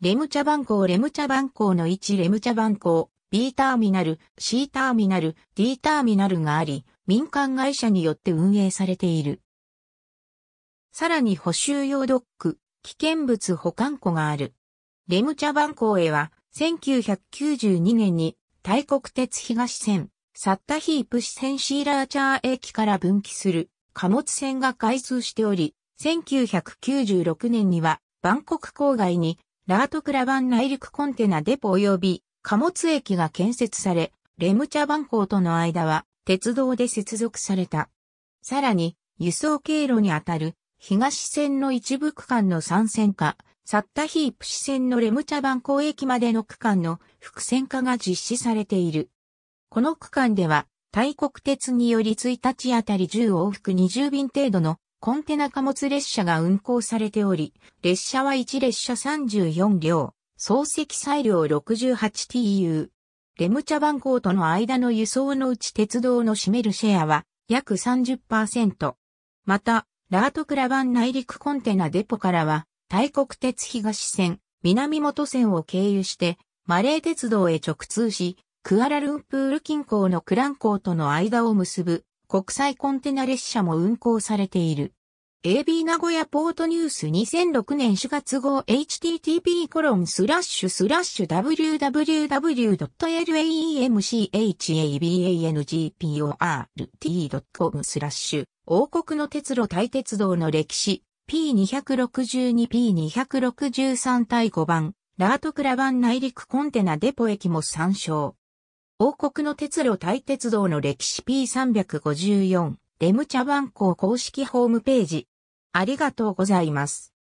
レムチャ番号レムチャ番号の1レムチャ番号 B ターミナル、C ターミナル、D ターミナルがあり、民間会社によって運営されている。さらに補修用ドック、危険物保管庫がある。レムチャ番号へは、1992年に、大国鉄東線、サッタヒープセ線シーラーチャー駅から分岐する貨物線が開通しており、1996年には、バンコク郊外にラートクラバン内陸コンテナデポ及び貨物駅が建設され、レムチャバン港との間は鉄道で接続された。さらに、輸送経路にあたる東線の一部区間の参線化、サッタヒープ支線のレムチャバン港駅までの区間の複線化が実施されている。この区間では、大国鉄により1日あたり10往復20便程度のコンテナ貨物列車が運行されており、列車は1列車34両、総積載量 68TU。レムチャバンコーとの間の輸送のうち鉄道の占めるシェアは約30%。また、ラートクラバン内陸コンテナデポからは、大国鉄東線、南本線を経由して、マレー鉄道へ直通し、クアラルンプール近郊のクラン港との間を結ぶ国際コンテナ列車も運行されている。AB 名古屋ポートニュース2006年4月号 http コロンスラッシュスラッシュ www.laemchabangport.com スラッシュ王国の鉄路対鉄道の歴史 P262P263 対5番ラートクラバン内陸コンテナデポ駅も参照王国の鉄路対鉄道の歴史 P354 レムチャバン公公式ホームページありがとうございます。